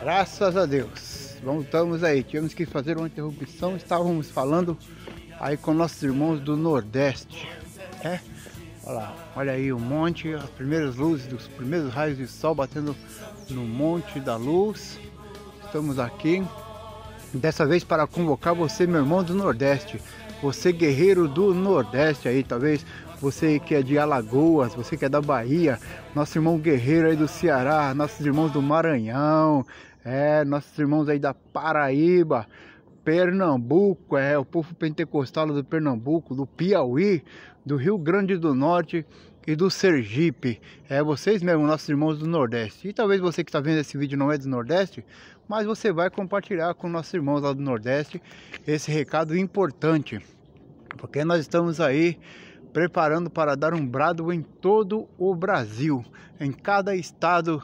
Graças a Deus. Voltamos aí, tivemos que fazer uma interrupção, estávamos falando aí com nossos irmãos do Nordeste. É? Olha, lá, olha aí o monte, as primeiras luzes, os primeiros raios de sol batendo no monte da luz. Estamos aqui, dessa vez para convocar você, meu irmão do Nordeste você guerreiro do Nordeste aí, talvez você que é de Alagoas, você que é da Bahia, nosso irmão guerreiro aí do Ceará, nossos irmãos do Maranhão, é, nossos irmãos aí da Paraíba, Pernambuco, é, o povo pentecostal do Pernambuco, do Piauí, do Rio Grande do Norte, e do Sergipe. É vocês mesmos, nossos irmãos do Nordeste. E talvez você que está vendo esse vídeo não é do Nordeste, mas você vai compartilhar com nossos irmãos lá do Nordeste esse recado importante. Porque nós estamos aí preparando para dar um brado em todo o Brasil. Em cada estado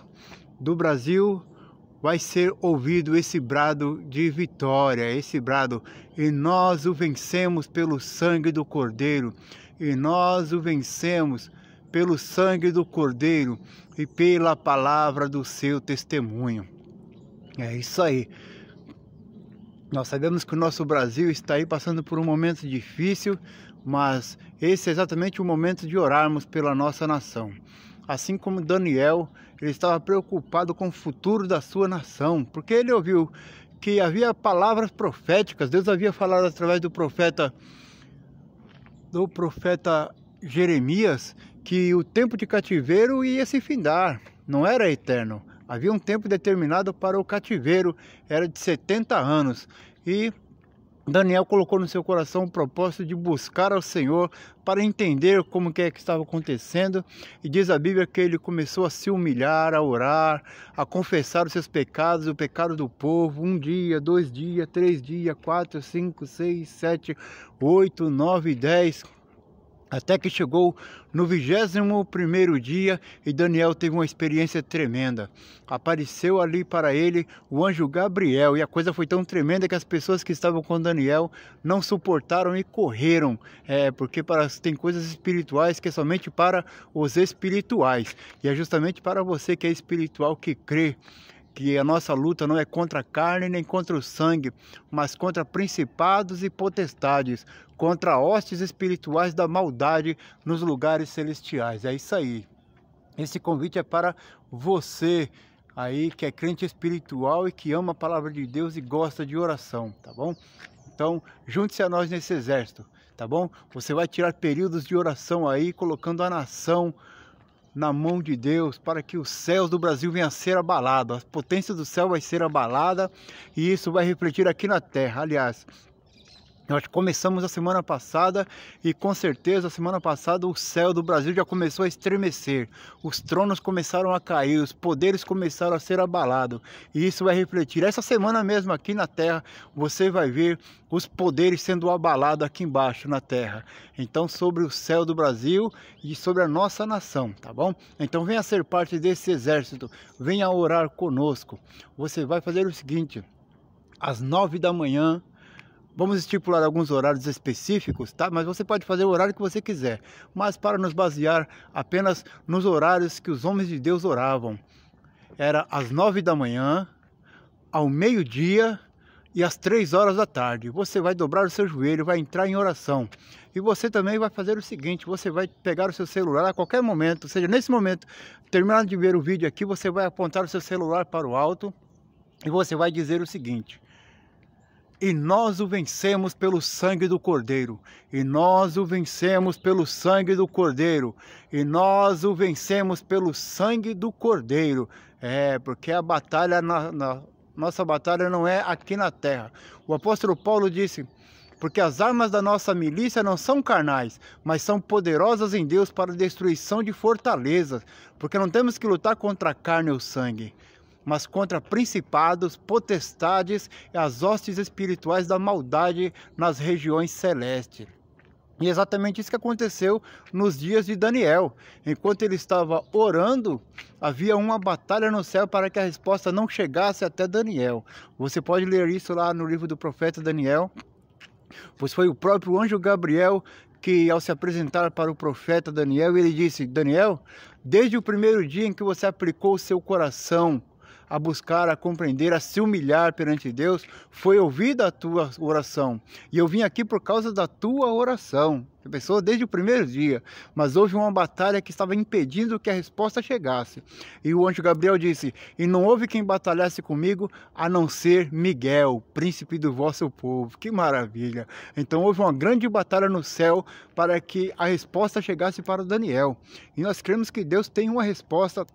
do Brasil vai ser ouvido esse brado de vitória, esse brado. E nós o vencemos pelo sangue do Cordeiro, e nós o vencemos pelo sangue do Cordeiro e pela palavra do seu testemunho. É isso aí. Nós sabemos que o nosso Brasil está aí passando por um momento difícil, mas esse é exatamente o momento de orarmos pela nossa nação. Assim como Daniel, ele estava preocupado com o futuro da sua nação, porque ele ouviu que havia palavras proféticas, Deus havia falado através do profeta do profeta Jeremias que o tempo de cativeiro ia se findar, não era eterno. Havia um tempo determinado para o cativeiro, era de 70 anos. E Daniel colocou no seu coração o propósito de buscar ao Senhor para entender como que é que estava acontecendo. E diz a Bíblia que ele começou a se humilhar, a orar, a confessar os seus pecados, o pecado do povo, um dia, dois dias, três dias, quatro, cinco, seis, sete, oito, nove, dez. Até que chegou no 21 dia e Daniel teve uma experiência tremenda. Apareceu ali para ele o anjo Gabriel e a coisa foi tão tremenda que as pessoas que estavam com Daniel não suportaram e correram, é, porque para, tem coisas espirituais que é somente para os espirituais e é justamente para você que é espiritual que crê que a nossa luta não é contra a carne nem contra o sangue, mas contra principados e potestades, contra hostes espirituais da maldade nos lugares celestiais. É isso aí. Esse convite é para você aí que é crente espiritual e que ama a palavra de Deus e gosta de oração, tá bom? Então, junte-se a nós nesse exército, tá bom? Você vai tirar períodos de oração aí, colocando a nação na mão de Deus para que os céus do Brasil venham a ser abalados. A potência do céu vai ser abalada e isso vai refletir aqui na terra. Aliás, nós começamos a semana passada e com certeza a semana passada o céu do Brasil já começou a estremecer. Os tronos começaram a cair, os poderes começaram a ser abalados. E isso vai refletir. Essa semana mesmo aqui na Terra, você vai ver os poderes sendo abalados aqui embaixo na Terra. Então sobre o céu do Brasil e sobre a nossa nação, tá bom? Então venha ser parte desse exército, venha orar conosco. Você vai fazer o seguinte, às nove da manhã Vamos estipular alguns horários específicos, tá? Mas você pode fazer o horário que você quiser. Mas para nos basear apenas nos horários que os homens de Deus oravam. Era às nove da manhã, ao meio-dia e às três horas da tarde. Você vai dobrar o seu joelho, vai entrar em oração. E você também vai fazer o seguinte: você vai pegar o seu celular a qualquer momento, ou seja, nesse momento, terminado de ver o vídeo aqui, você vai apontar o seu celular para o alto e você vai dizer o seguinte e nós o vencemos pelo sangue do Cordeiro, e nós o vencemos pelo sangue do Cordeiro, e nós o vencemos pelo sangue do Cordeiro. É, porque a batalha, na, na, nossa batalha não é aqui na terra. O apóstolo Paulo disse porque as armas da nossa milícia não são carnais, mas são poderosas em Deus para a destruição de fortalezas, porque não temos que lutar contra a carne ou sangue mas contra principados, potestades e as hostes espirituais da maldade nas regiões celestes. E exatamente isso que aconteceu nos dias de Daniel. Enquanto ele estava orando, havia uma batalha no céu para que a resposta não chegasse até Daniel. Você pode ler isso lá no livro do profeta Daniel, pois foi o próprio anjo Gabriel que, ao se apresentar para o profeta Daniel, ele disse: Daniel, desde o primeiro dia em que você aplicou o seu coração a buscar, a compreender, a se humilhar perante Deus, foi ouvida a tua oração. E eu vim aqui por causa da tua oração. A pessoa desde o primeiro dia, mas houve uma batalha que estava impedindo que a resposta chegasse. E o anjo Gabriel disse: E não houve quem batalhasse comigo a não ser Miguel, príncipe do vosso povo. Que maravilha! Então houve uma grande batalha no céu para que a resposta chegasse para Daniel. E nós cremos que Deus tem uma resposta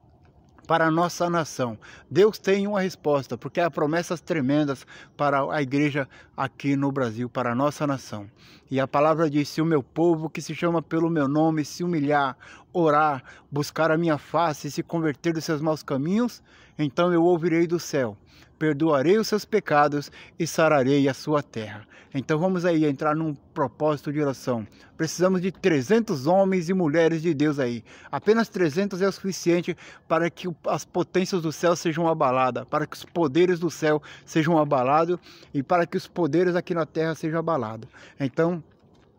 para a nossa nação. Deus tem uma resposta, porque há promessas tremendas para a igreja aqui no Brasil, para a nossa nação. E a palavra diz: Se o meu povo, que se chama pelo meu nome, se humilhar, orar, buscar a minha face e se converter dos seus maus caminhos, então eu ouvirei do céu perdoarei os seus pecados e sararei a sua terra. Então vamos aí entrar num propósito de oração. Precisamos de 300 homens e mulheres de Deus aí. Apenas 300 é o suficiente para que as potências do céu sejam abaladas, para que os poderes do céu sejam abalados e para que os poderes aqui na terra sejam abalados. Então,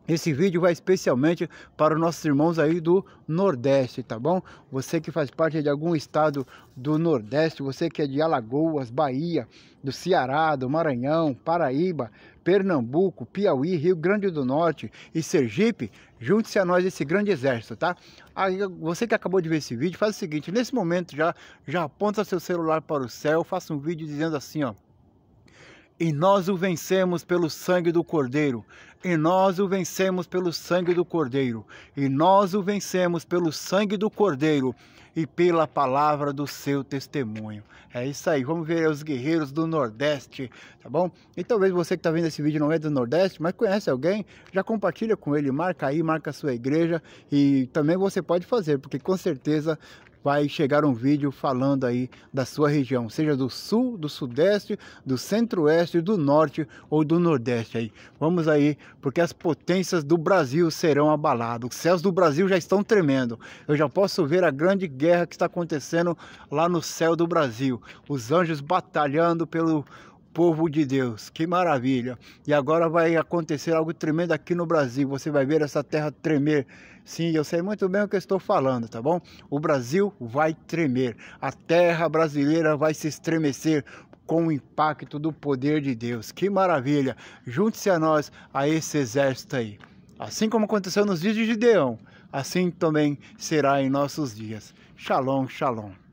esse vídeo vai especialmente para os nossos irmãos aí do Nordeste, tá bom? Você que faz parte de algum estado do Nordeste, você que é de Alagoas, Bahia, do Ceará, do Maranhão, Paraíba, Pernambuco, Piauí, Rio Grande do Norte e Sergipe, junte-se a nós esse grande exército, tá? Aí, você que acabou de ver esse vídeo, faz o seguinte, nesse momento já, já aponta seu celular para o céu, faça um vídeo dizendo assim, ó, e nós o vencemos pelo sangue do Cordeiro. E nós o vencemos pelo sangue do Cordeiro. E nós o vencemos pelo sangue do Cordeiro e pela palavra do seu testemunho. É isso aí. Vamos ver os guerreiros do Nordeste, tá bom? E talvez você que está vendo esse vídeo não é do Nordeste, mas conhece alguém, já compartilha com ele, marca aí, marca a sua igreja e também você pode fazer, porque com certeza vai chegar um vídeo falando aí da sua região, seja do sul, do sudeste, do centro-oeste, do norte ou do nordeste aí. Vamos aí, porque as potências do Brasil serão abaladas. Os céus do Brasil já estão tremendo. Eu já posso ver a grande guerra que está acontecendo lá no céu do Brasil. Os anjos batalhando pelo povo de Deus. Que maravilha! E agora vai acontecer algo tremendo aqui no Brasil. Você vai ver essa terra tremer. Sim, eu sei muito bem o que estou falando, tá bom? O Brasil vai tremer. A terra brasileira vai se estremecer com o impacto do poder de Deus. Que maravilha! Junte-se a nós, a esse exército aí. Assim como aconteceu nos dias de Gideão, assim também será em nossos dias. Shalom, shalom.